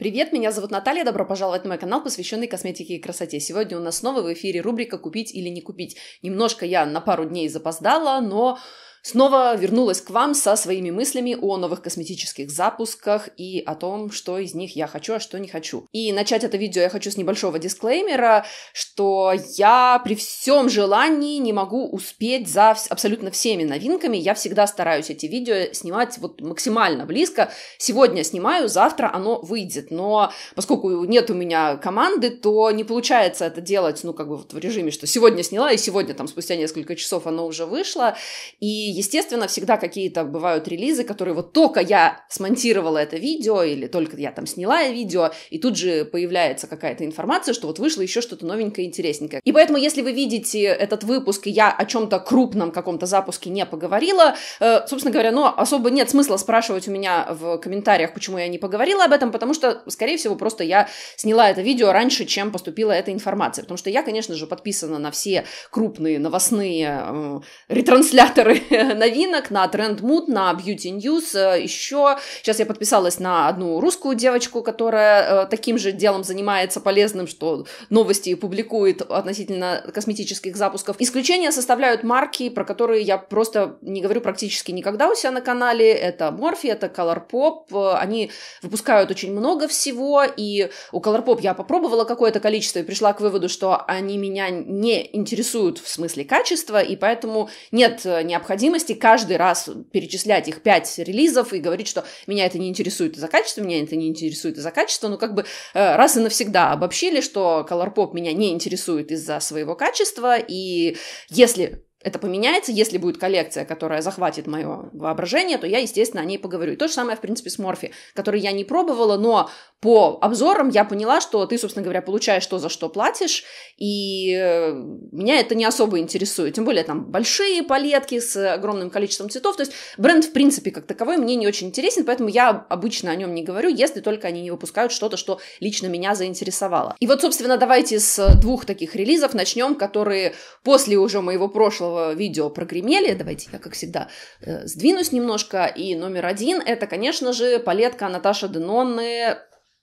Привет, меня зовут Наталья, добро пожаловать на мой канал, посвященный косметике и красоте. Сегодня у нас снова в эфире рубрика «Купить или не купить». Немножко я на пару дней запоздала, но Снова вернулась к вам со своими мыслями о новых косметических запусках и о том, что из них я хочу, а что не хочу. И начать это видео я хочу с небольшого дисклеймера, что я при всем желании не могу успеть за абсолютно всеми новинками. Я всегда стараюсь эти видео снимать вот максимально близко. Сегодня снимаю, завтра оно выйдет. Но поскольку нет у меня команды, то не получается это делать, ну, как бы вот в режиме, что сегодня сняла, и сегодня, там, спустя несколько часов оно уже вышло. И естественно, всегда какие-то бывают релизы, которые вот только я смонтировала это видео, или только я там сняла видео, и тут же появляется какая-то информация, что вот вышло еще что-то новенькое, интересненькое. И поэтому, если вы видите этот выпуск, и я о чем-то крупном каком-то запуске не поговорила, э, собственно говоря, ну, особо нет смысла спрашивать у меня в комментариях, почему я не поговорила об этом, потому что, скорее всего, просто я сняла это видео раньше, чем поступила эта информация, потому что я, конечно же, подписана на все крупные новостные э, ретрансляторы новинок, на Трендмут, на Beauty News, э, еще сейчас я подписалась на одну русскую девочку, которая э, таким же делом занимается полезным, что новости публикует относительно косметических запусков. Исключения составляют марки, про которые я просто не говорю практически никогда у себя на канале. Это Morphe, это ColourPop. Э, они выпускают очень много всего, и у ColourPop я попробовала какое-то количество и пришла к выводу, что они меня не интересуют в смысле качества, и поэтому нет необходимости объяснимости каждый раз перечислять их пять релизов и говорить, что меня это не интересует из-за качества, меня это не интересует из-за качества, ну как бы э, раз и навсегда обобщили, что Colourpop меня не интересует из-за своего качества, и если это поменяется, если будет коллекция, которая захватит мое воображение, то я, естественно, о ней поговорю. И то же самое, в принципе, с Морфи, который я не пробовала, но по обзорам я поняла, что ты, собственно говоря, получаешь то, за что платишь, и э, меня это не особо интересует. Тем более там большие палетки с огромным количеством цветов. То есть бренд, в принципе, как таковой мне не очень интересен, поэтому я обычно о нем не говорю, если только они не выпускают что-то, что лично меня заинтересовало. И вот, собственно, давайте с двух таких релизов начнем, которые после уже моего прошлого видео прогремели. Давайте я, как всегда, э, сдвинусь немножко. И номер один — это, конечно же, палетка Наташа Денонны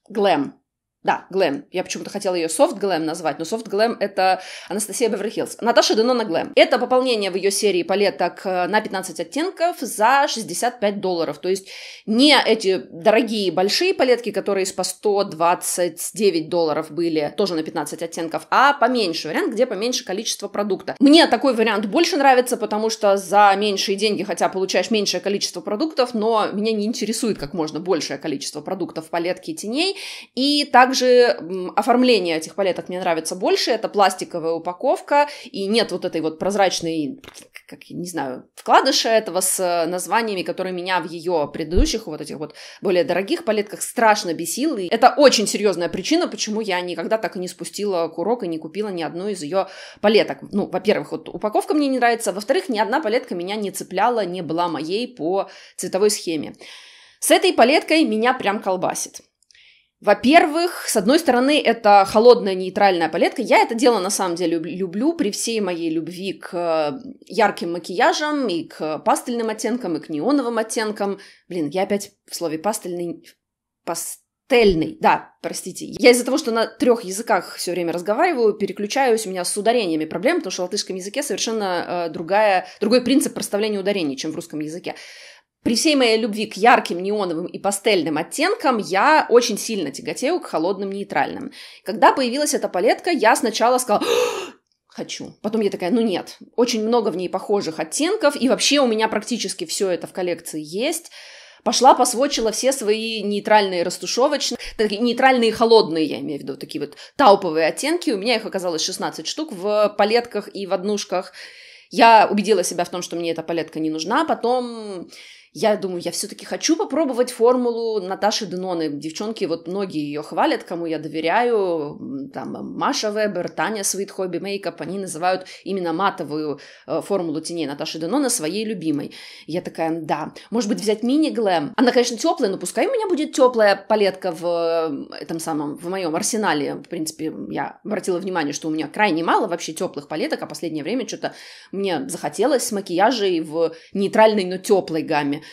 Глэм. Да, Глэм. Я почему-то хотела ее Soft Glam назвать, но Soft Glam это Анастасия Беверхилс, Наташа Денона Глэм. Это пополнение в ее серии палеток э, на 15 оттенков за 65 долларов. То есть не эти дорогие большие палетки, которые по 129 долларов были тоже на 15 оттенков, а поменьше вариант, где поменьше количество продукта. Мне такой вариант больше нравится, потому что за меньшие деньги, хотя получаешь меньшее количество продуктов, но меня не интересует как можно большее количество продуктов в палетке теней. И так также оформление этих палеток мне нравится больше. Это пластиковая упаковка, и нет вот этой вот прозрачной, как я не знаю, вкладыша этого с э, названиями, которые меня в ее предыдущих вот этих вот более дорогих палетках страшно бесил. И это очень серьезная причина, почему я никогда так и не спустила курок и не купила ни одну из ее палеток. Ну, во-первых, вот упаковка мне не нравится, во-вторых, ни одна палетка меня не цепляла, не была моей по цветовой схеме. С этой палеткой меня прям колбасит. Во-первых, с одной стороны, это холодная нейтральная палетка. Я это дело на самом деле люблю при всей моей любви к э, ярким макияжам и к пастельным оттенкам, и к неоновым оттенкам. Блин, я опять в слове пастельный... Пастельный, да, простите. Я из-за того, что на трех языках все время разговариваю, переключаюсь, у меня с ударениями проблем, потому что в латышском языке совершенно э, другая, другой принцип проставления ударений, чем в русском языке. При всей моей любви к ярким неоновым и пастельным оттенкам я очень сильно тяготею к холодным нейтральным. Когда появилась эта палетка, я сначала сказала «Хм, хочу. Потом я такая, ну нет, очень много в ней похожих оттенков, и вообще у меня практически все это в коллекции есть. Пошла, посвочила все свои нейтральные растушевочные, такие нейтральные холодные, я имею в виду, такие вот тауповые оттенки. У меня их оказалось 16 штук в палетках и в однушках. Я убедила себя в том, что мне эта палетка не нужна, потом я думаю, я все-таки хочу попробовать формулу Наташи Деноны. Девчонки, вот многие ее хвалят, кому я доверяю. Там э, Маша Вебер, Таня Sweet Hobby Makeup, они называют именно матовую э, формулу теней Наташи Денона своей любимой. Я такая, да, может быть взять мини-глэм. Она, конечно, теплая, но пускай у меня будет теплая палетка в э, этом самом, в моем арсенале. В принципе, я обратила внимание, что у меня крайне мало вообще теплых палеток, а последнее время что-то мне захотелось с макияжей в нейтральной, но теплой гамме вещами.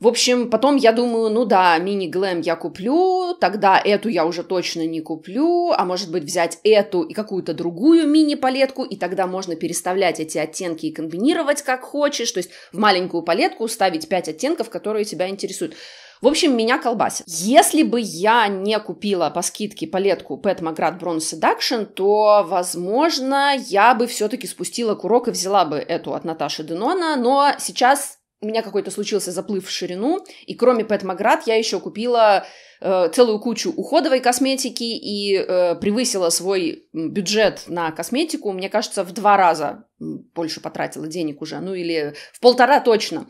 В общем, потом я думаю, ну да, мини-глэм я куплю, тогда эту я уже точно не куплю, а может быть взять эту и какую-то другую мини-палетку, и тогда можно переставлять эти оттенки и комбинировать как хочешь, то есть в маленькую палетку ставить 5 оттенков, которые тебя интересуют. В общем, меня колбасит. Если бы я не купила по скидке палетку Pet Magrat Bronze Seduction, то, возможно, я бы все-таки спустила курок и взяла бы эту от Наташи Денона, но сейчас у меня какой-то случился заплыв в ширину, и кроме Пэт Маград я еще купила э, целую кучу уходовой косметики и э, превысила свой бюджет на косметику, мне кажется, в два раза больше потратила денег уже, ну или в полтора точно.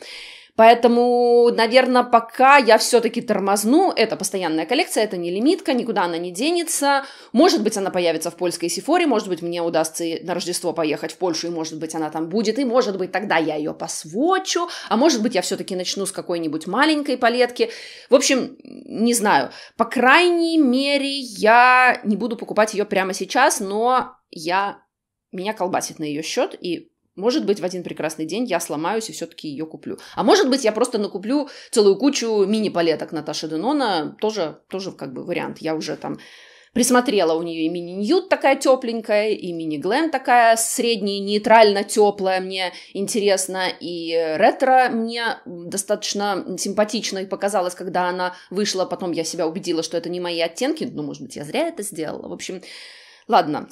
Поэтому, наверное, пока я все-таки тормозну, это постоянная коллекция, это не лимитка, никуда она не денется. Может быть, она появится в польской Сифоре, может быть, мне удастся на Рождество поехать в Польшу, и может быть, она там будет, и может быть, тогда я ее посвочу, а может быть, я все-таки начну с какой-нибудь маленькой палетки. В общем, не знаю. По крайней мере, я не буду покупать ее прямо сейчас, но я меня колбасит на ее счет, и может быть, в один прекрасный день я сломаюсь и все-таки ее куплю. А может быть, я просто накуплю целую кучу мини-палеток Наташи Денона. Тоже, тоже как бы вариант. Я уже там присмотрела у нее и мини-ньют такая тепленькая, и мини-глэм такая средняя, нейтрально теплая мне интересно, и ретро мне достаточно симпатично и показалось, когда она вышла, потом я себя убедила, что это не мои оттенки, ну, может быть, я зря это сделала, в общем, ладно,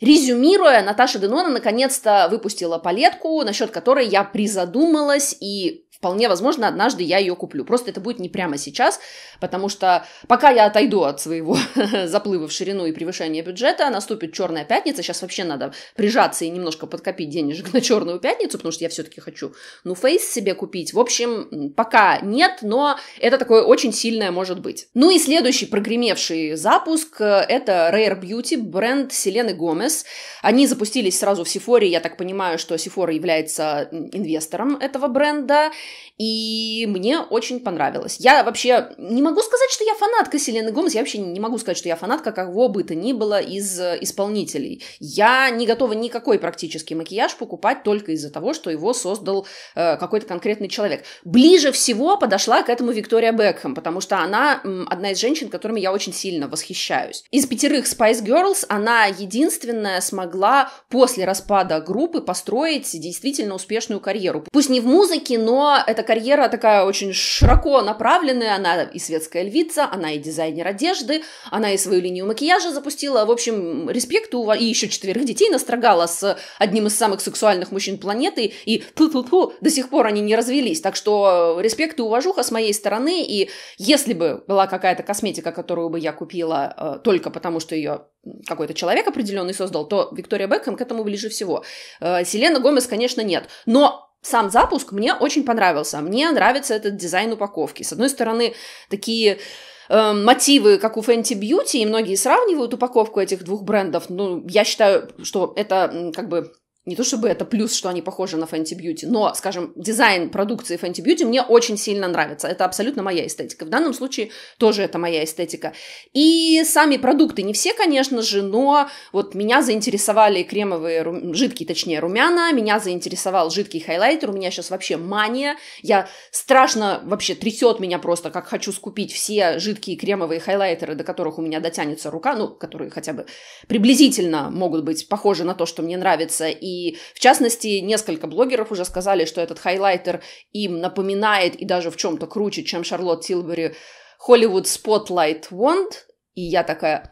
Резюмируя, Наташа Денона наконец-то выпустила палетку, насчет которой я призадумалась и Вполне возможно, однажды я ее куплю. Просто это будет не прямо сейчас, потому что пока я отойду от своего заплыва в ширину и превышения бюджета, наступит черная пятница. Сейчас вообще надо прижаться и немножко подкопить денежек на черную пятницу, потому что я все-таки хочу, ну, фейс себе купить. В общем, пока нет, но это такое очень сильное может быть. Ну и следующий прогремевший запуск э, – это Rare Beauty, бренд Селены Гомес. Они запустились сразу в Сифоре. Я так понимаю, что Сифора является инвестором этого бренда и мне очень понравилось. Я вообще не могу сказать, что я фанатка Селены Гомес, я вообще не могу сказать, что я фанатка кого бы то ни было из э, исполнителей. Я не готова никакой практически макияж покупать только из-за того, что его создал э, какой-то конкретный человек. Ближе всего подошла к этому Виктория Бекхэм, потому что она м, одна из женщин, которыми я очень сильно восхищаюсь. Из пятерых Spice Girls она единственная смогла после распада группы построить действительно успешную карьеру. Пусть не в музыке, но эта карьера такая очень широко направленная, она и светская львица, она и дизайнер одежды, она и свою линию макияжа запустила, в общем, респекту, и еще четверых детей настрогала с одним из самых сексуальных мужчин планеты, и ту-ту-ту, до сих пор они не развелись, так что э, респект и уважуха с моей стороны, и если бы была какая-то косметика, которую бы я купила э, только потому, что ее какой-то человек определенный создал, то Виктория Бекхэм к этому ближе всего. Э, Селена Гомес, конечно, нет, но сам запуск мне очень понравился. Мне нравится этот дизайн упаковки. С одной стороны, такие э, мотивы, как у Fenty Beauty, и многие сравнивают упаковку этих двух брендов. Ну, я считаю, что это как бы не то чтобы это плюс, что они похожи на Fenty Beauty, но, скажем, дизайн продукции Fenty Beauty мне очень сильно нравится. Это абсолютно моя эстетика. В данном случае тоже это моя эстетика. И сами продукты, не все, конечно же, но вот меня заинтересовали кремовые, жидкие, точнее, румяна, меня заинтересовал жидкий хайлайтер, у меня сейчас вообще мания, я страшно, вообще трясет меня просто, как хочу скупить все жидкие кремовые хайлайтеры, до которых у меня дотянется рука, ну, которые хотя бы приблизительно могут быть похожи на то, что мне нравится, и и, в частности, несколько блогеров уже сказали, что этот хайлайтер им напоминает и даже в чем-то круче, чем Шарлотт Тилбери Hollywood Spotlight Wand. И я такая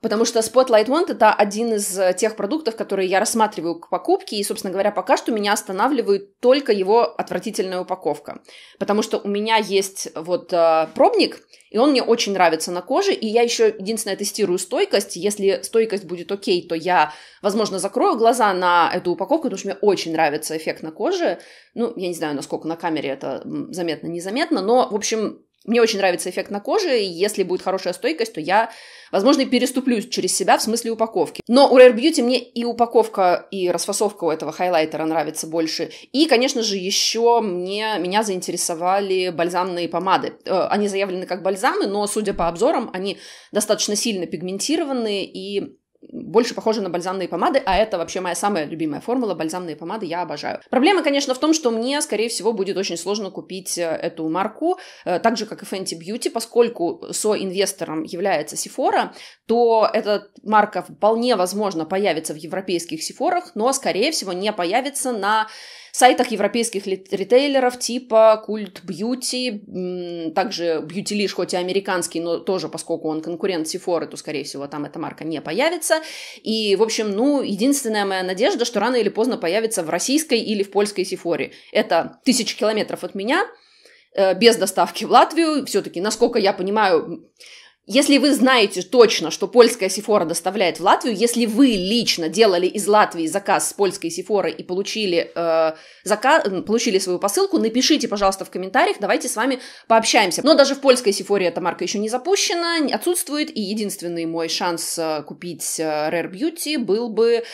потому что Spotlight One это один из э, тех продуктов, которые я рассматриваю к покупке, и, собственно говоря, пока что меня останавливает только его отвратительная упаковка, потому что у меня есть вот э, пробник, и он мне очень нравится на коже, и я еще единственное тестирую стойкость, если стойкость будет окей, то я, возможно, закрою глаза на эту упаковку, потому что мне очень нравится эффект на коже, ну, я не знаю, насколько на камере это заметно, незаметно, но, в общем, мне очень нравится эффект на коже, и если будет хорошая стойкость, то я, возможно, переступлюсь через себя в смысле упаковки. Но у Rare Beauty мне и упаковка, и расфасовка у этого хайлайтера нравится больше. И, конечно же, еще мне, меня заинтересовали бальзамные помады. Э, они заявлены как бальзамы, но, судя по обзорам, они достаточно сильно пигментированы и больше похоже на бальзамные помады, а это вообще моя самая любимая формула, бальзамные помады я обожаю. Проблема, конечно, в том, что мне, скорее всего, будет очень сложно купить э, эту марку, э, так же, как и Fenty Beauty, поскольку соинвестором является Sephora, то эта марка вполне возможно появится в европейских Sephora, но, скорее всего, не появится на сайтах европейских ритейлеров типа Культ Бьюти, также Бьюти Лиш, хоть и американский, но тоже, поскольку он конкурент Сифоры, то, скорее всего, там эта марка не появится. И, в общем, ну, единственная моя надежда, что рано или поздно появится в российской или в польской Сифоре. Это тысячи километров от меня, э, без доставки в Латвию. Все-таки, насколько я понимаю, если вы знаете точно, что польская сифора доставляет в Латвию, если вы лично делали из Латвии заказ с польской сифоры и получили, э, заказ, получили свою посылку, напишите, пожалуйста, в комментариях, давайте с вами пообщаемся. Но даже в польской сифоре эта марка еще не запущена, отсутствует, и единственный мой шанс э, купить э, Rare Beauty был бы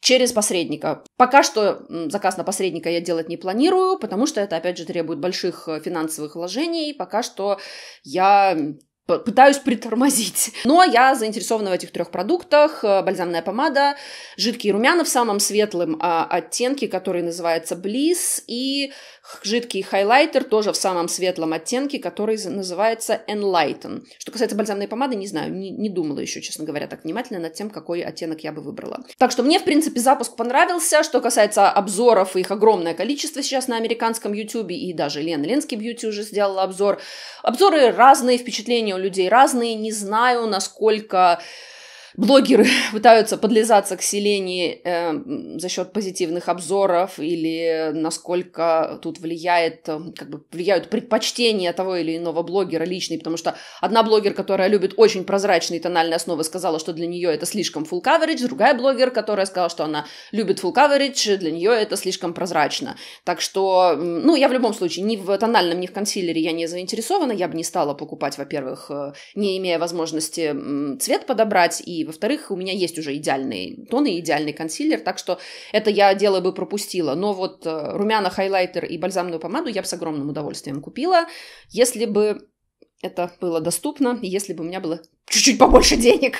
через посредника. Пока что заказ на посредника я делать не планирую, потому что это, опять же, требует больших э, финансовых вложений. Пока что я пытаюсь притормозить. Но я заинтересована в этих трех продуктах. Э, бальзамная помада, жидкие румяна в самом светлом а, оттенке, который называется Bliss, и жидкий хайлайтер, тоже в самом светлом оттенке, который называется Enlighten. Что касается бальзамной помады, не знаю, не, не думала еще, честно говоря, так внимательно над тем, какой оттенок я бы выбрала. Так что мне, в принципе, запуск понравился. Что касается обзоров, их огромное количество сейчас на американском YouTube, и даже Лена Ленский Beauty уже сделала обзор. Обзоры разные, впечатления у людей разные, не знаю, насколько блогеры пытаются подлизаться к Селене э, за счет позитивных обзоров или насколько тут влияет, эм, как бы влияют предпочтения того или иного блогера личный, потому что одна блогер, которая любит очень прозрачные тональные основы, сказала, что для нее это слишком full coverage, другая блогер, которая сказала, что она любит full coverage, для нее это слишком прозрачно. Так что, ну, я в любом случае ни в тональном, ни в консилере я не заинтересована, я бы не стала покупать, во-первых, э, не имея возможности цвет подобрать и во-вторых, у меня есть уже идеальный тон и идеальный консилер, так что это я дело бы пропустила. Но вот э, румяна, хайлайтер и бальзамную помаду я бы с огромным удовольствием купила, если бы это было доступно, если бы у меня было чуть-чуть побольше денег.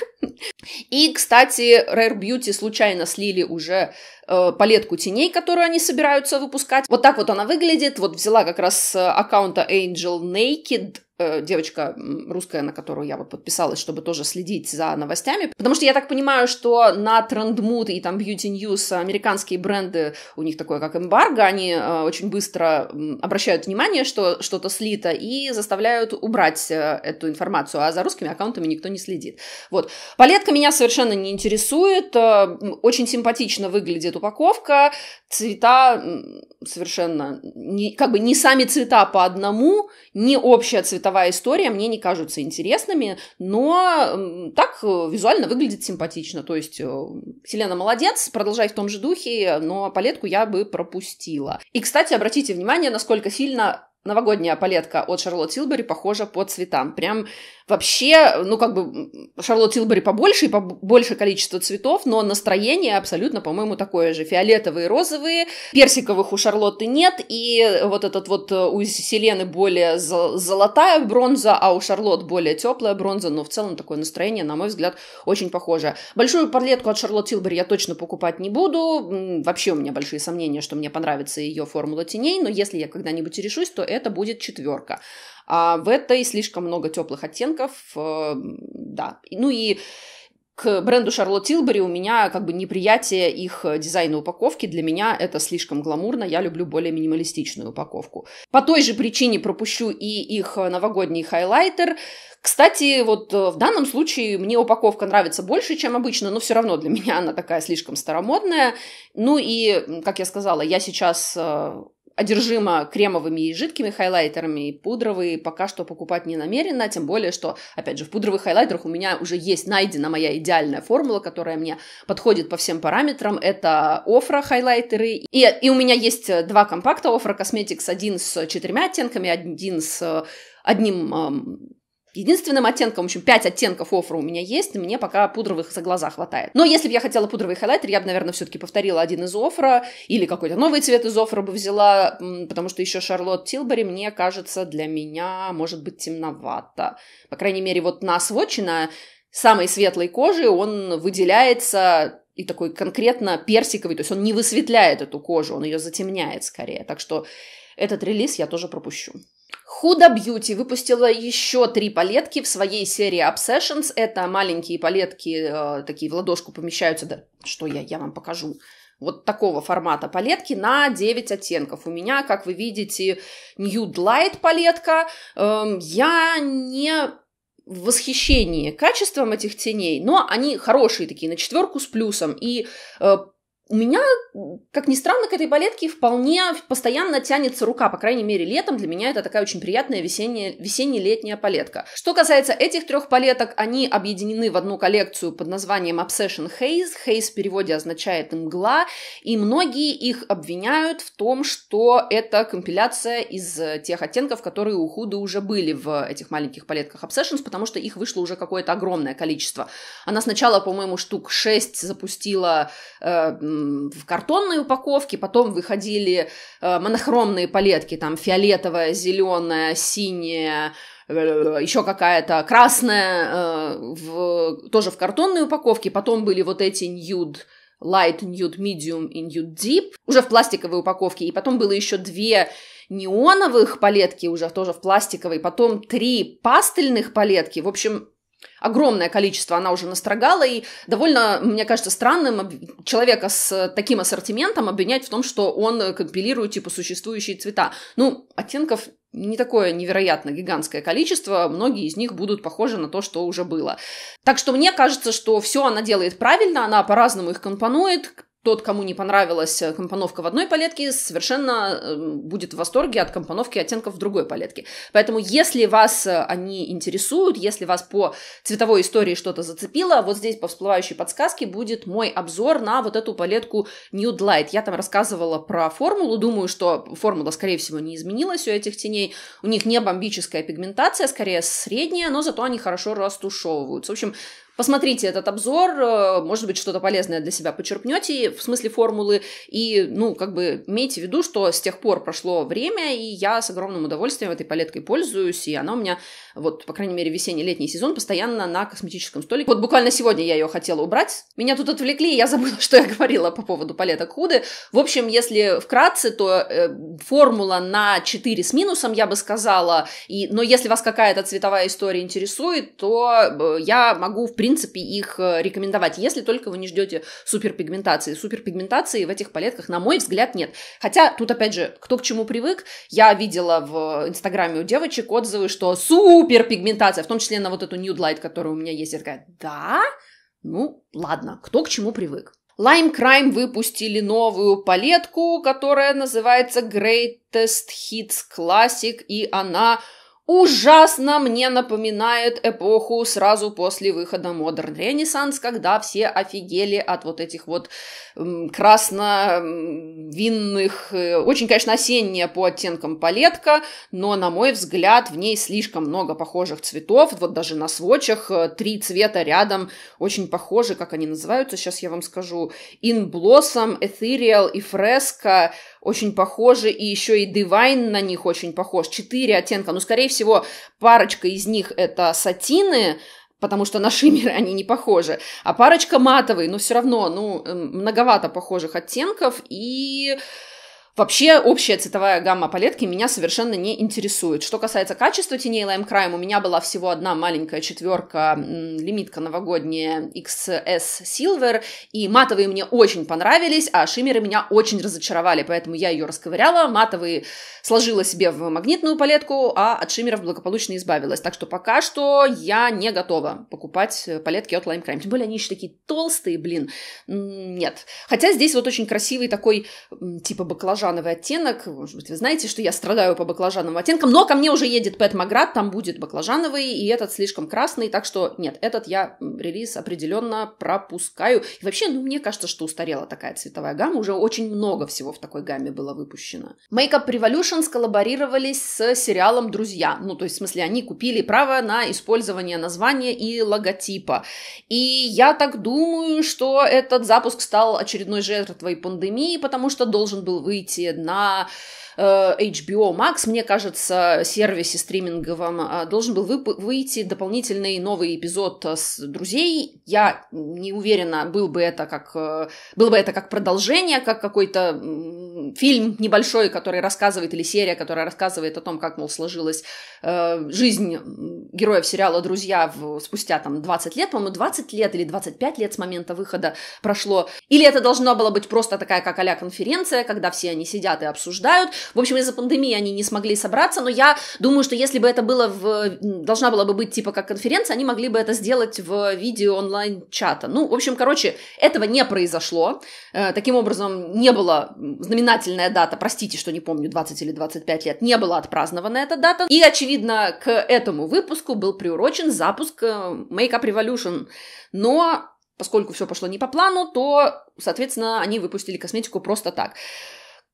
И, кстати, Rare Beauty случайно слили уже э, палетку теней, которую они собираются выпускать. Вот так вот она выглядит. Вот взяла как раз с э, аккаунта Angel Naked Э, девочка русская, на которую я вот подписалась, чтобы тоже следить за новостями, потому что я так понимаю, что на Трендмуд и там Beauty News американские бренды, у них такое как эмбарго, они э, очень быстро обращают внимание, что что-то слито, и заставляют убрать э, эту информацию, а за русскими аккаунтами никто не следит. Вот. Палетка меня совершенно не интересует, очень симпатично выглядит упаковка, цвета совершенно, не, как бы не сами цвета по одному, не общая цвета бытовая история мне не кажутся интересными, но так э, визуально выглядит симпатично. То есть э, Селена молодец, продолжай в том же духе, но палетку я бы пропустила. И, кстати, обратите внимание, насколько сильно новогодняя палетка от Шарлотт Тилбери похожа по цветам. Прям вообще, ну как бы Шарлотт Тилбери побольше и побольше количество цветов, но настроение абсолютно, по-моему, такое же. Фиолетовые, розовые, персиковых у Шарлотты нет, и вот этот вот э, у Селены более золотая бронза, а у Шарлотт более теплая бронза, но в целом такое настроение, на мой взгляд, очень похоже. Большую палетку от Шарлотт Тилбери я точно покупать не буду, вообще у меня большие сомнения, что мне понравится ее формула теней, но если я когда-нибудь решусь, то это будет четверка. А в этой слишком много теплых оттенков, э, да. Ну и к бренду Charlotte Tilbury у меня как бы неприятие их дизайна упаковки. Для меня это слишком гламурно, я люблю более минималистичную упаковку. По той же причине пропущу и их новогодний хайлайтер. Кстати, вот э, в данном случае мне упаковка нравится больше, чем обычно, но все равно для меня она такая слишком старомодная. Ну и, как я сказала, я сейчас э, одержима кремовыми и жидкими хайлайтерами, и пудровые пока что покупать не намерена, тем более, что, опять же, в пудровых хайлайтерах у меня уже есть найдена моя идеальная формула, которая мне подходит по всем параметрам, это офра хайлайтеры, и, и у меня есть э, два компакта офра косметикс один с четырьмя оттенками, один с э, одним Единственным оттенком, в общем, 5 оттенков оффера у меня есть, мне пока пудровых за глаза хватает. Но если бы я хотела пудровый хайлайтер, я бы, наверное, все-таки повторила один из оффера, или какой-то новый цвет из оффера бы взяла, потому что еще Шарлотт Тилбери, мне кажется, для меня может быть темновато. По крайней мере, вот на сводче, самой светлой кожи он выделяется и такой конкретно персиковый, то есть он не высветляет эту кожу, он ее затемняет скорее. Так что этот релиз я тоже пропущу. Huda Beauty выпустила еще три палетки в своей серии Obsessions. Это маленькие палетки, э, такие в ладошку помещаются. Да, что я, я вам покажу. Вот такого формата палетки на 9 оттенков. У меня, как вы видите, Nude Light палетка. Э, я не в восхищении качеством этих теней, но они хорошие такие, на четверку с плюсом. И э, у меня, как ни странно, к этой балетке вполне постоянно тянется рука, по крайней мере, летом для меня это такая очень приятная весенняя, весенне-летняя палетка. Что касается этих трех палеток, они объединены в одну коллекцию под названием Obsession Haze. Haze в переводе означает «мгла», и многие их обвиняют в том, что это компиляция из тех оттенков, которые у Худы уже были в этих маленьких палетках Obsessions, потому что их вышло уже какое-то огромное количество. Она сначала, по-моему, штук 6 запустила э, в картонной упаковке, потом выходили э, монохромные палетки, там фиолетовая, зеленая, синяя, э, еще какая-то красная, э, в, тоже в картонной упаковке, потом были вот эти nude light, nude medium и nude deep, уже в пластиковой упаковке, и потом было еще две неоновых палетки уже тоже в пластиковой, потом три пастельных палетки, в общем, огромное количество она уже настрогала, и довольно, мне кажется, странным человека с таким ассортиментом обвинять в том, что он компилирует, типа, существующие цвета. Ну, оттенков не такое невероятно гигантское количество, многие из них будут похожи на то, что уже было. Так что мне кажется, что все она делает правильно, она по-разному их компонует, тот, кому не понравилась э, компоновка в одной палетке, совершенно э, будет в восторге от компоновки оттенков в другой палетке. Поэтому, если вас э, они интересуют, если вас по цветовой истории что-то зацепило, вот здесь по всплывающей подсказке будет мой обзор на вот эту палетку Nude Light. Я там рассказывала про формулу, думаю, что формула, скорее всего, не изменилась у этих теней. У них не бомбическая пигментация, скорее средняя, но зато они хорошо растушевываются. В общем, Посмотрите этот обзор, э, может быть, что-то полезное для себя почерпнете в смысле формулы. И, ну, как бы имейте в виду, что с тех пор прошло время, и я с огромным удовольствием этой палеткой пользуюсь, и она у меня вот, по крайней мере, весенний-летний сезон постоянно на косметическом столике. Вот буквально сегодня я ее хотела убрать. Меня тут отвлекли, я забыла, что я говорила по поводу палеток худы. В общем, если вкратце, то э, формула на 4 с минусом, я бы сказала. И, но если вас какая-то цветовая история интересует, то э, я могу, в принципе, их э, рекомендовать, если только вы не ждете суперпигментации. Суперпигментации в этих палетках, на мой взгляд, нет. Хотя тут, опять же, кто к чему привык, я видела в Инстаграме у девочек отзывы, что су супер пигментация, в том числе на вот эту Nude Light, которая у меня есть. Я такая, да? Ну, ладно, кто к чему привык. Lime Crime выпустили новую палетку, которая называется Greatest Hits Classic, и она ужасно мне напоминает эпоху сразу после выхода Модерн Ренессанс, когда все офигели от вот этих вот красно-винных, э, очень, конечно, осенняя по оттенкам палетка, но, на мой взгляд, в ней слишком много похожих цветов, вот даже на свочах э, три цвета рядом очень похожи, как они называются, сейчас я вам скажу, In Blossom, Ethereal и Fresco, очень похожи, и еще и Дивайн на них очень похож. Четыре оттенка, ну, скорее всего, парочка из них это сатины, потому что на шиммеры они не похожи, а парочка матовый но все равно, ну, многовато похожих оттенков, и Вообще общая цветовая гамма палетки меня совершенно не интересует. Что касается качества теней Lime Crime, у меня была всего одна маленькая четверка, лимитка новогодняя XS Silver, и матовые мне очень понравились, а шиммеры меня очень разочаровали, поэтому я ее расковыряла, матовые сложила себе в магнитную палетку, а от шиммеров благополучно избавилась. Так что пока что я не готова покупать палетки от Lime Crime. Тем более они еще такие толстые, блин. Нет. Хотя здесь вот очень красивый такой, типа баклажан баклажановый оттенок. Может быть, вы знаете, что я страдаю по баклажановым оттенкам, но ко мне уже едет Пэт Маград, там будет баклажановый, и этот слишком красный, так что нет, этот я релиз определенно пропускаю. И вообще, ну, мне кажется, что устарела такая цветовая гамма, уже очень много всего в такой гамме было выпущено. Makeup Revolution сколлаборировались с сериалом «Друзья», ну, то есть, в смысле, они купили право на использование названия и логотипа. И я так думаю, что этот запуск стал очередной жертвой пандемии, потому что должен был выйти выйти на Э, HBO Max, мне кажется, сервисе стриминговом, э, должен был выйти дополнительный новый эпизод э, с «Друзей». Я не уверена, был бы это как, был бы это как продолжение, как какой-то фильм небольшой, который рассказывает, или серия, которая рассказывает о том, как, мол, сложилась э, жизнь героев сериала «Друзья» в, спустя там 20 лет, по-моему, 20 лет или 25 лет с момента выхода прошло. Или это должно было быть просто такая как а конференция, когда все они сидят и обсуждают. В общем, из-за пандемии они не смогли собраться, но я думаю, что если бы это было в... должна была бы быть типа как конференция, они могли бы это сделать в виде онлайн-чата. Ну, в общем, короче, этого не произошло. Э, таким образом, не была знаменательная дата, простите, что не помню, 20 или 25 лет, не была отпразднована эта дата. И, очевидно, к этому выпуску был приурочен запуск э, Make Up Revolution. Но поскольку все пошло не по плану, то, соответственно, они выпустили косметику просто так.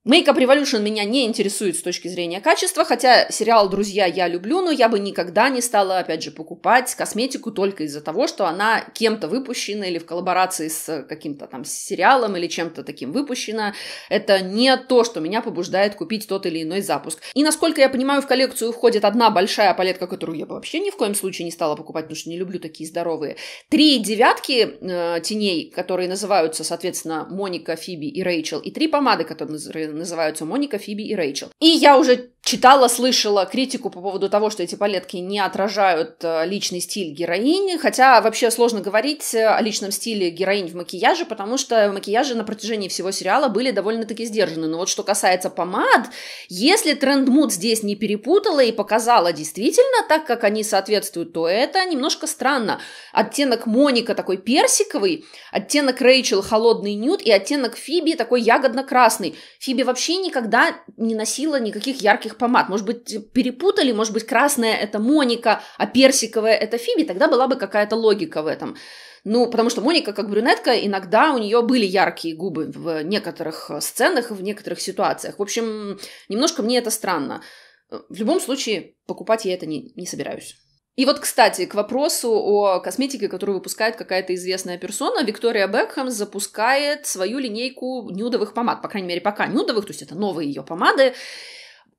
Makeup Revolution меня не интересует с точки зрения качества, хотя сериал «Друзья» я люблю, но я бы никогда не стала, опять же, покупать косметику только из-за того, что она кем-то выпущена или в коллаборации с каким-то там сериалом или чем-то таким выпущена. Это не то, что меня побуждает купить тот или иной запуск. И, насколько я понимаю, в коллекцию входит одна большая палетка, которую я бы вообще ни в коем случае не стала покупать, потому что не люблю такие здоровые. Три девятки э, теней, которые называются, соответственно, Моника, Фиби и Рэйчел, и три помады, которые называются называются Моника, Фиби и Рэйчел. И я уже читала, слышала критику по поводу того, что эти палетки не отражают э, личный стиль героини, хотя вообще сложно говорить э, о личном стиле героинь в макияже, потому что макияжи на протяжении всего сериала были довольно-таки сдержаны. Но вот что касается помад, если Трендмуд здесь не перепутала и показала действительно так, как они соответствуют, то это немножко странно. Оттенок Моника такой персиковый, оттенок Рэйчел холодный нюд и оттенок Фиби такой ягодно-красный. Фиби вообще никогда не носила никаких ярких помад. Может быть, перепутали, может быть, красная это Моника, а персиковая это Фиби, тогда была бы какая-то логика в этом. Ну, потому что Моника, как брюнетка, иногда у нее были яркие губы в некоторых сценах, в некоторых ситуациях. В общем, немножко мне это странно. В любом случае, покупать я это не, не собираюсь. И вот, кстати, к вопросу о косметике, которую выпускает какая-то известная персона, Виктория Бекхэм запускает свою линейку нюдовых помад, по крайней мере, пока нюдовых, то есть это новые ее помады,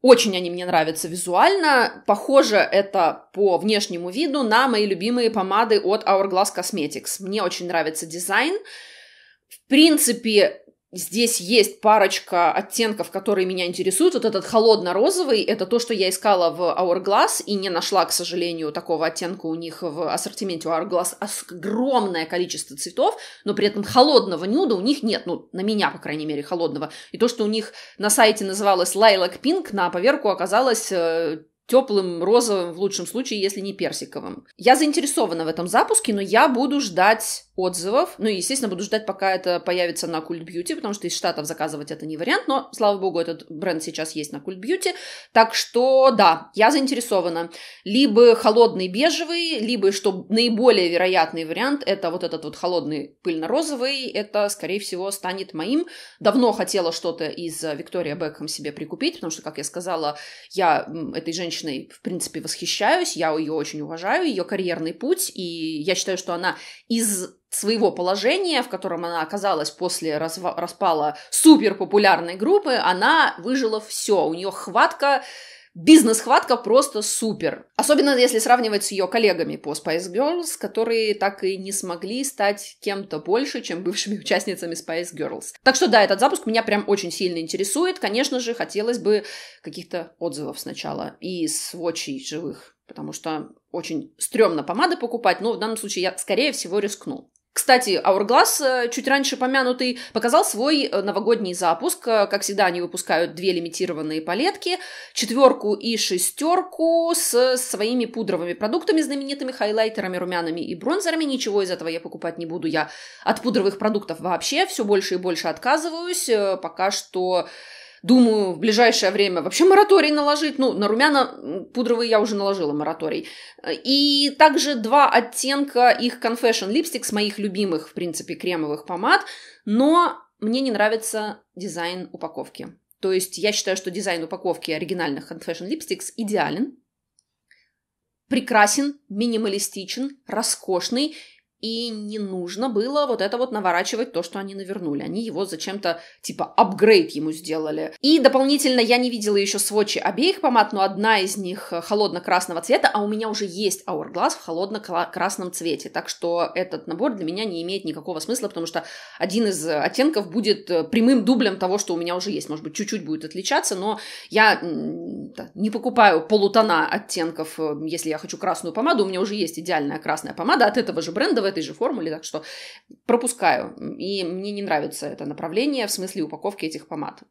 очень они мне нравятся визуально. Похоже это по внешнему виду на мои любимые помады от Hourglass Cosmetics. Мне очень нравится дизайн. В принципе, Здесь есть парочка оттенков, которые меня интересуют. Вот этот холодно-розовый – это то, что я искала в Hourglass и не нашла, к сожалению, такого оттенка у них в ассортименте Hourglass. Огромное количество цветов, но при этом холодного нюда у них нет. Ну, на меня, по крайней мере, холодного. И то, что у них на сайте называлось Lilac Pink, на поверку оказалось э, теплым, розовым, в лучшем случае, если не персиковым. Я заинтересована в этом запуске, но я буду ждать отзывов. Ну и, естественно, буду ждать, пока это появится на Cult Beauty, потому что из Штатов заказывать это не вариант, но, слава богу, этот бренд сейчас есть на Cult Beauty. Так что, да, я заинтересована. Либо холодный бежевый, либо, что наиболее вероятный вариант, это вот этот вот холодный пыльно-розовый. Это, скорее всего, станет моим. Давно хотела что-то из э, Виктория Бекхэм себе прикупить, потому что, как я сказала, я этой женщиной, в принципе, восхищаюсь, я ее очень уважаю, ее карьерный путь, и я считаю, что она из своего положения, в котором она оказалась после распала супер популярной группы, она выжила все. У нее хватка Бизнес-хватка просто супер. Особенно если сравнивать с ее коллегами по Spice Girls, которые так и не смогли стать кем-то больше, чем бывшими участницами Spice Girls. Так что да, этот запуск меня прям очень сильно интересует. Конечно же, хотелось бы каких-то отзывов сначала и сводчей живых, потому что очень стрёмно помады покупать, но в данном случае я, скорее всего, рискну. Кстати, Hourglass, э, чуть раньше помянутый, показал свой э, новогодний запуск. Э, как всегда, они выпускают две лимитированные палетки, четверку и шестерку с своими пудровыми продуктами, знаменитыми хайлайтерами, румянами и бронзерами. Ничего из этого я покупать не буду. Я от пудровых продуктов вообще все больше и больше отказываюсь. Пока что Думаю, в ближайшее время вообще мораторий наложить. Ну, на румяна пудровые я уже наложила мораторий. И также два оттенка их Confession lipstick с моих любимых, в принципе, кремовых помад. Но мне не нравится дизайн упаковки. То есть я считаю, что дизайн упаковки оригинальных Confession Lipsticks идеален, прекрасен, минималистичен, роскошный – и не нужно было вот это вот наворачивать то, что они навернули. Они его зачем-то, типа, апгрейд ему сделали. И дополнительно я не видела еще сводчи обеих помад, но одна из них э, холодно-красного цвета, а у меня уже есть Hourglass в холодно-красном цвете. Так что этот набор для меня не имеет никакого смысла, потому что один из э, оттенков будет э, прямым дублем того, что у меня уже есть. Может быть, чуть-чуть будет отличаться, но я не покупаю полутона оттенков, если я хочу красную помаду. У меня уже есть идеальная красная помада от этого же бренда этой же формуле, так что пропускаю. И мне не нравится это направление в смысле упаковки этих помад.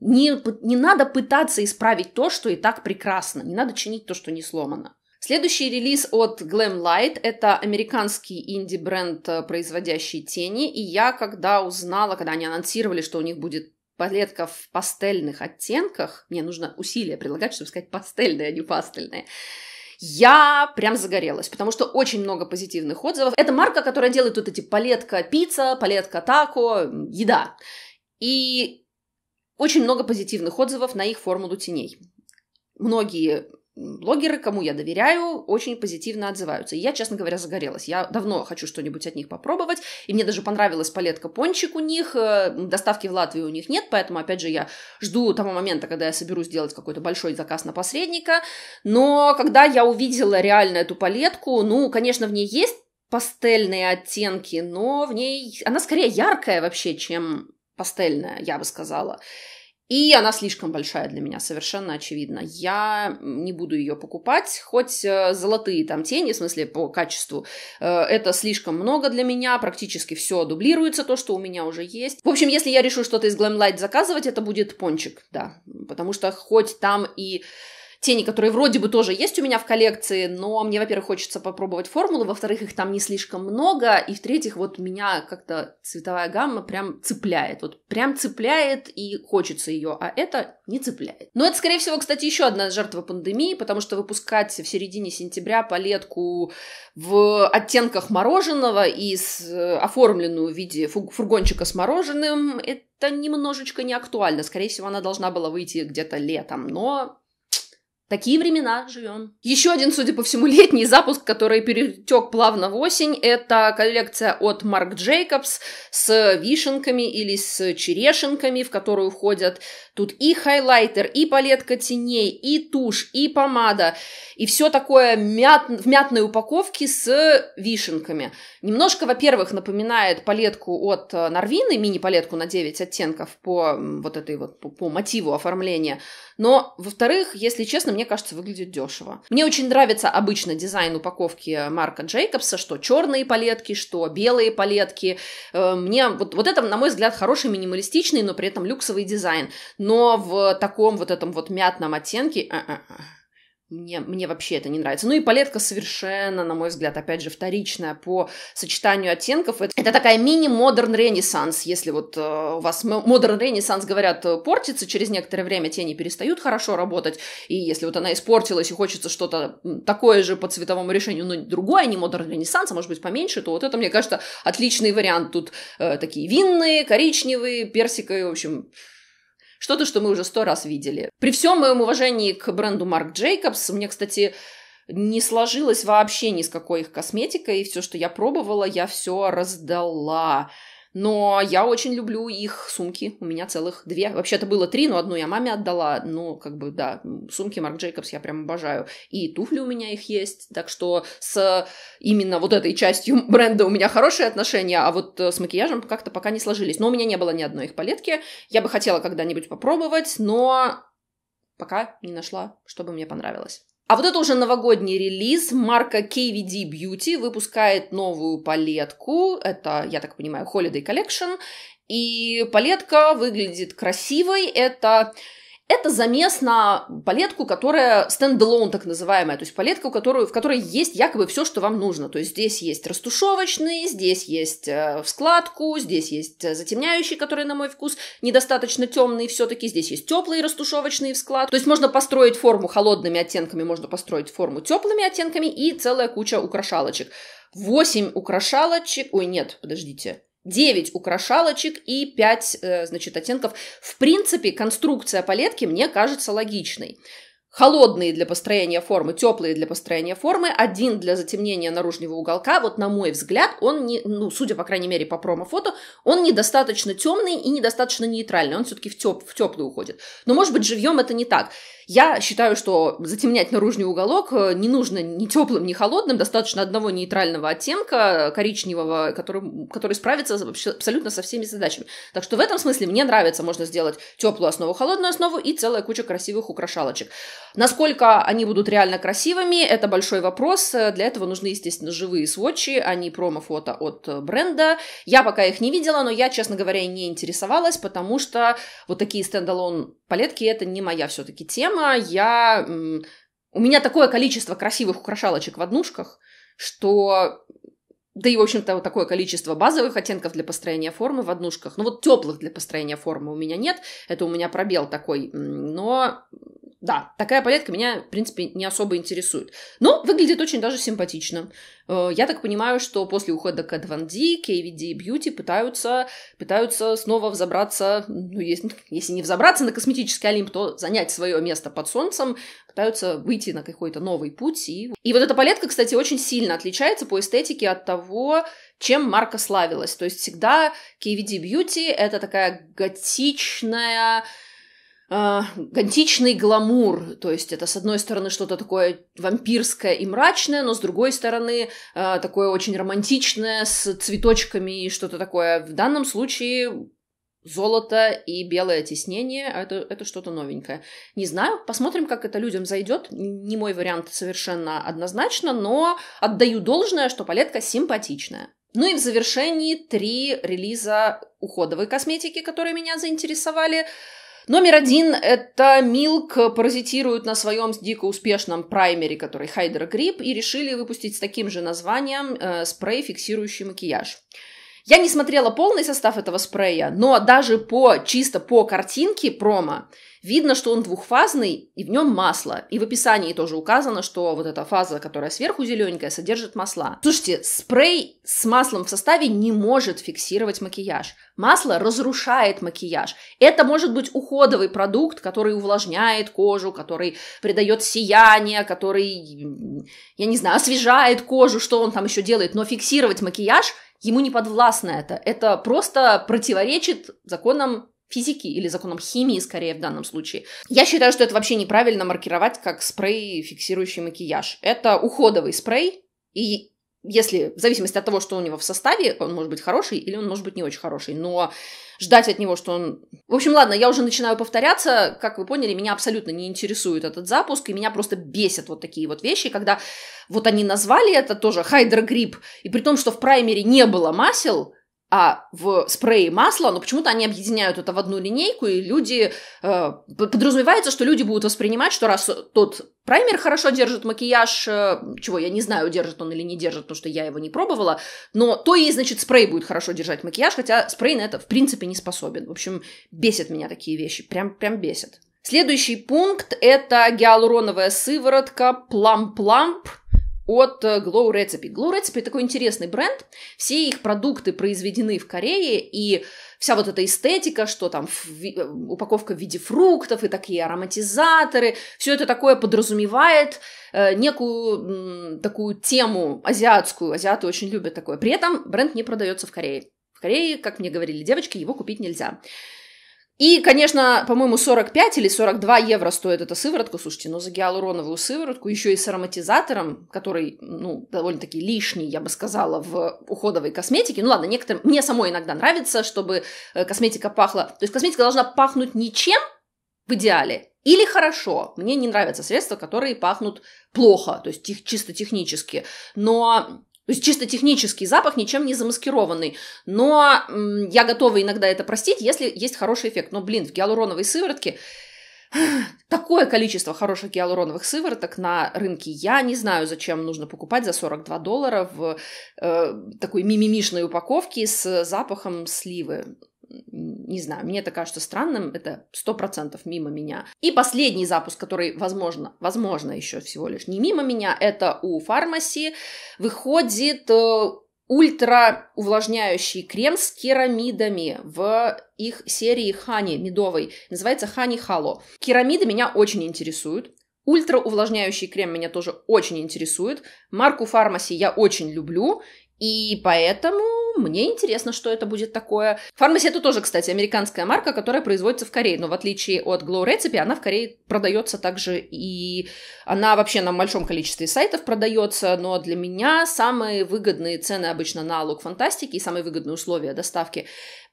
Не, не надо пытаться исправить то, что и так прекрасно. Не надо чинить то, что не сломано. Следующий релиз от Glam Light – это американский инди-бренд, э, производящий тени. И я, когда узнала, когда они анонсировали, что у них будет палетка в пастельных оттенках, мне нужно усилия прилагать, чтобы сказать пастельные, а не пастельные – я прям загорелась, потому что очень много позитивных отзывов. Это марка, которая делает вот эти палетка пицца, палетка тако, еда. И очень много позитивных отзывов на их формулу теней. Многие блогеры, кому я доверяю, очень позитивно отзываются. И я, честно говоря, загорелась. Я давно хочу что-нибудь от них попробовать, и мне даже понравилась палетка пончик у них, э, доставки в Латвию у них нет, поэтому, опять же, я жду того момента, когда я соберу сделать какой-то большой заказ на посредника, но когда я увидела реально эту палетку, ну, конечно, в ней есть пастельные оттенки, но в ней она скорее яркая вообще, чем пастельная, я бы сказала. И она слишком большая для меня, совершенно очевидно. Я не буду ее покупать, хоть э, золотые там тени, в смысле по качеству, э, это слишком много для меня, практически все дублируется, то, что у меня уже есть. В общем, если я решу что-то из Glam Light заказывать, это будет пончик, да, потому что хоть там и тени, которые вроде бы тоже есть у меня в коллекции, но мне, во-первых, хочется попробовать формулы, во-вторых, их там не слишком много, и в-третьих, вот меня как-то цветовая гамма прям цепляет, вот прям цепляет и хочется ее, а это не цепляет. Но это, скорее всего, кстати, еще одна жертва пандемии, потому что выпускать в середине сентября палетку в оттенках мороженого и с, э, оформленную в виде фургончика с мороженым, это немножечко не актуально. Скорее всего, она должна была выйти где-то летом, но Такие времена живем. Еще один, судя по всему, летний запуск, который перетек плавно в осень, это коллекция от Марк Джейкобс с вишенками или с черешенками, в которую входят Тут и хайлайтер, и палетка теней, и тушь, и помада, и все такое мят... в мятной упаковке с вишенками. Немножко, во-первых, напоминает палетку от Нарвины, э, мини-палетку на 9 оттенков по вот этой вот по, по мотиву оформления. Но, во-вторых, если честно, мне кажется, выглядит дешево. Мне очень нравится обычно дизайн упаковки Марка Джейкобса, что черные палетки, что белые палетки. Э, мне вот, вот это, на мой взгляд, хороший минималистичный, но при этом люксовый дизайн но в таком вот этом вот мятном оттенке... Э, э, э, мне, мне вообще это не нравится. Ну и палетка совершенно, на мой взгляд, опять же, вторичная по сочетанию оттенков. Это, это такая мини-модерн ренессанс. Если вот э, у вас модерн ренессанс, говорят, портится, через некоторое время тени перестают хорошо работать, и если вот она испортилась и хочется что-то такое же по цветовому решению, но другое, не модерн ренессанс, а может быть поменьше, то вот это, мне кажется, отличный вариант. Тут э, такие винные, коричневые, персиковые, в общем что-то, что мы уже сто раз видели. При всем моем уважении к бренду Марк Джейкобс, мне, кстати, не сложилось вообще ни с какой их косметикой, и все, что я пробовала, я все раздала. Но я очень люблю их сумки. У меня целых две. Вообще-то было три, но одну я маме отдала. но как бы, да, сумки Марк Джейкобс я прям обожаю. И туфли у меня их есть. Так что с именно вот этой частью бренда у меня хорошие отношения, а вот э, с макияжем как-то пока не сложились. Но у меня не было ни одной их палетки. Я бы хотела когда-нибудь попробовать, но пока не нашла, чтобы мне понравилось. А вот это уже новогодний релиз. Марка KVD Beauty выпускает новую палетку. Это, я так понимаю, Holiday Collection. И палетка выглядит красивой. Это это замес на палетку, которая стендалон так называемая, то есть палетка, у которой, в которой есть якобы все, что вам нужно. То есть здесь есть растушевочный, здесь есть э, вскладку, здесь есть э, затемняющий, который на мой вкус недостаточно темный все-таки, здесь есть теплый растушевочный всклад. То есть можно построить форму холодными оттенками, можно построить форму теплыми оттенками и целая куча украшалочек. 8 украшалочек, ой нет, подождите, 9 украшалочек и 5, э, значит, оттенков. В принципе, конструкция палетки мне кажется логичной. Холодные для построения формы, теплые для построения формы, один для затемнения наружного уголка. Вот на мой взгляд, он не, ну, судя по крайней мере по промо-фото, он недостаточно темный и недостаточно нейтральный. Он все-таки в, теп, в теплый уходит. Но может быть живьем это не так. Я считаю, что затемнять наружный уголок э, не нужно ни теплым, ни холодным, достаточно одного нейтрального оттенка коричневого, который, который справится вообще абсолютно со всеми задачами. Так что в этом смысле мне нравится, можно сделать теплую основу, холодную основу и целая куча красивых украшалочек. Насколько они будут реально красивыми, это большой вопрос. Для этого нужны, естественно, живые сводчи, а не промо-фото от э, бренда. Я пока их не видела, но я, честно говоря, не интересовалась, потому что вот такие стендалон Палетки это не моя все-таки тема. Я... У меня такое количество красивых украшалочек в однушках, что да и, в общем-то, вот такое количество базовых оттенков для построения формы в однушках. Ну вот теплых для построения формы у меня нет, это у меня пробел такой, но да, такая палетка меня, в принципе, не особо интересует. Но выглядит очень даже симпатично. Э, я так понимаю, что после ухода Кэт Ван Ди, KVD и Beauty пытаются, пытаются снова взобраться, ну, если, если не взобраться на косметический олимп, то занять свое место под солнцем, пытаются выйти на какой-то новый путь. И, и вот эта палетка, кстати, очень сильно отличается по эстетике от того, чем марка славилась. То есть всегда KVD Beauty — это такая готичная, э, гламур, то есть это с одной стороны что-то такое вампирское и мрачное, но с другой стороны а, такое очень романтичное с цветочками и что-то такое. В данном случае золото и белое тиснение, это, это что-то новенькое. Не знаю, посмотрим, как это людям зайдет. Не мой вариант совершенно однозначно, но отдаю должное, что палетка симпатичная. Ну и в завершении три релиза уходовой косметики, которые меня заинтересовали. Номер один – это Milk паразитируют на своем дико успешном праймере, который Hydra Grip, и решили выпустить с таким же названием э, спрей, фиксирующий макияж. Я не смотрела полный состав этого спрея, но даже по, чисто по картинке промо – Видно, что он двухфазный, и в нем масло. И в описании тоже указано, что вот эта фаза, которая сверху зелененькая, содержит масла. Слушайте, спрей с маслом в составе не может фиксировать макияж. Масло разрушает макияж. Это может быть уходовый продукт, который увлажняет кожу, который придает сияние, который, я не знаю, освежает кожу, что он там еще делает. Но фиксировать макияж ему не подвластно это. Это просто противоречит законам физики или законом химии, скорее в данном случае. Я считаю, что это вообще неправильно маркировать как спрей, фиксирующий макияж. Это уходовый спрей, и если, в зависимости от того, что у него в составе, он может быть хороший или он может быть не очень хороший, но ждать от него, что он... В общем, ладно, я уже начинаю повторяться, как вы поняли, меня абсолютно не интересует этот запуск, и меня просто бесят вот такие вот вещи, когда вот они назвали это тоже Хайдер Грипп, и при том, что в праймере не было масел, а в спрее масло, но ну, почему-то они объединяют это в одну линейку, и люди... Э, подразумевается, что люди будут воспринимать, что раз тот праймер хорошо держит макияж, э, чего я не знаю, держит он или не держит, потому что я его не пробовала, но то и, значит, спрей будет хорошо держать макияж, хотя спрей на это, в принципе, не способен. В общем, бесит меня такие вещи, прям, прям бесит. Следующий пункт – это гиалуроновая сыворотка Plum Plump от э, Glow Recipe. Glow Recipe такой интересный бренд. Все их продукты произведены в Корее, и вся вот эта эстетика, что там э, упаковка в виде фруктов и такие ароматизаторы, все это такое подразумевает э, некую такую тему азиатскую. Азиаты очень любят такое. При этом бренд не продается в Корее. В Корее, как мне говорили девочки, его купить нельзя. И, конечно, по-моему, 45 или 42 евро стоит эта сыворотка. Слушайте, но ну, за гиалуроновую сыворотку, еще и с ароматизатором, который, ну, довольно-таки лишний, я бы сказала, в уходовой косметике. Ну ладно, некоторым... Мне самой иногда нравится, чтобы э, косметика пахла... То есть косметика должна пахнуть ничем в идеале, или хорошо. Мне не нравятся средства, которые пахнут плохо, то есть тех, чисто технически. Но то есть чисто технический запах, ничем не замаскированный. Но м, я готова иногда это простить, если есть хороший эффект. Но, блин, в гиалуроновой сыворотке такое количество хороших гиалуроновых сывороток на рынке. Я не знаю, зачем нужно покупать за 42 доллара в э, такой мимимишной упаковке с запахом сливы не знаю, мне это кажется странным, это сто процентов мимо меня. И последний запуск, который, возможно, возможно еще всего лишь не мимо меня, это у Фармаси выходит э, ультра увлажняющий крем с керамидами в их серии Хани медовый, Называется Хани Хало. Керамиды меня очень интересуют. Ультра увлажняющий крем меня тоже очень интересует. Марку Фармаси я очень люблю. И поэтому мне интересно, что это будет такое. Фармаси это тоже, кстати, американская марка, которая производится в Корее, но в отличие от Glow Recipe, она в Корее продается также и она вообще на большом количестве сайтов продается, но для меня самые выгодные цены обычно на лук фантастики и самые выгодные условия доставки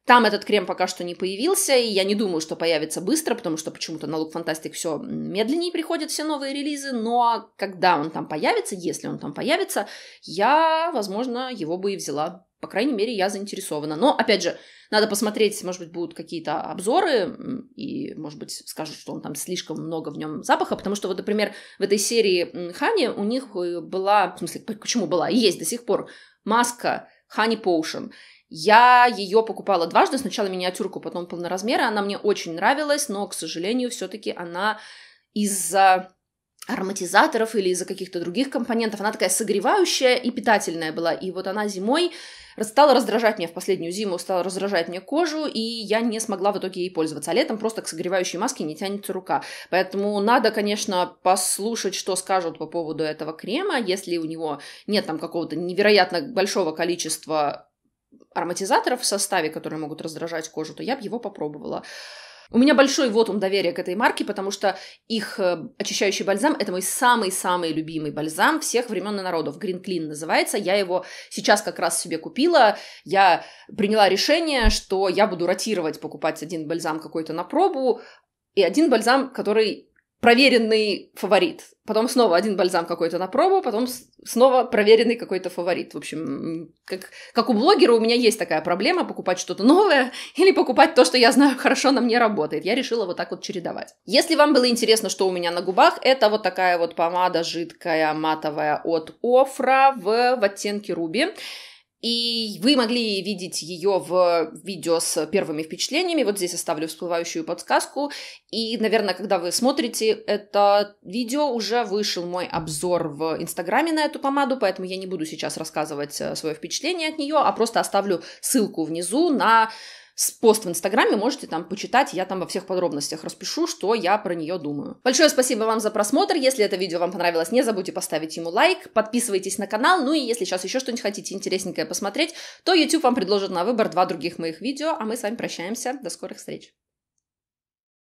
там этот крем пока что не появился, и я не думаю, что появится быстро, потому что почему-то на Look Fantastic все медленнее приходят все новые релизы, но когда он там появится, если он там появится, я, возможно, его бы и взяла. По крайней мере, я заинтересована. Но, опять же, надо посмотреть, может быть, будут какие-то обзоры, и, может быть, скажут, что он там слишком много в нем запаха, потому что, вот, например, в этой серии Хани у них э, была, в смысле, почему была, есть до сих пор маска Honey Potion. Я ее покупала дважды, сначала миниатюрку, потом полноразмеры, она мне очень нравилась, но, к сожалению, все-таки она из-за ароматизаторов или из-за каких-то других компонентов, она такая согревающая и питательная была, и вот она зимой стала раздражать меня в последнюю зиму, стала раздражать мне кожу, и я не смогла в итоге ей пользоваться. А летом просто к согревающей маске не тянется рука. Поэтому надо, конечно, послушать, что скажут по поводу этого крема. Если у него нет там какого-то невероятно большого количества ароматизаторов в составе, которые могут раздражать кожу, то я бы его попробовала. У меня большой вотум доверия к этой марке, потому что их э, очищающий бальзам – это мой самый-самый любимый бальзам всех времен и народов. Green Clean называется. Я его сейчас как раз себе купила. Я приняла решение, что я буду ротировать, покупать один бальзам какой-то на пробу, и один бальзам, который проверенный фаворит. Потом снова один бальзам какой-то на пробу, потом снова проверенный какой-то фаворит. В общем, как, как у блогера у меня есть такая проблема покупать что-то новое или покупать то, что я знаю хорошо на мне работает. Я решила вот так вот чередовать. Если вам было интересно, что у меня на губах, это вот такая вот помада жидкая матовая от Офра в, в оттенке руби. И вы могли видеть ее в видео с первыми впечатлениями. Вот здесь оставлю всплывающую подсказку. И, наверное, когда вы смотрите это видео, уже вышел мой обзор в Инстаграме на эту помаду, поэтому я не буду сейчас рассказывать э, свое впечатление от нее, а просто оставлю ссылку внизу на с пост в Инстаграме, можете там почитать, я там во всех подробностях распишу, что я про нее думаю. Большое спасибо вам за просмотр, если это видео вам понравилось, не забудьте поставить ему лайк, подписывайтесь на канал, ну и если сейчас еще что-нибудь хотите интересненькое посмотреть, то YouTube вам предложит на выбор два других моих видео, а мы с вами прощаемся, до скорых встреч!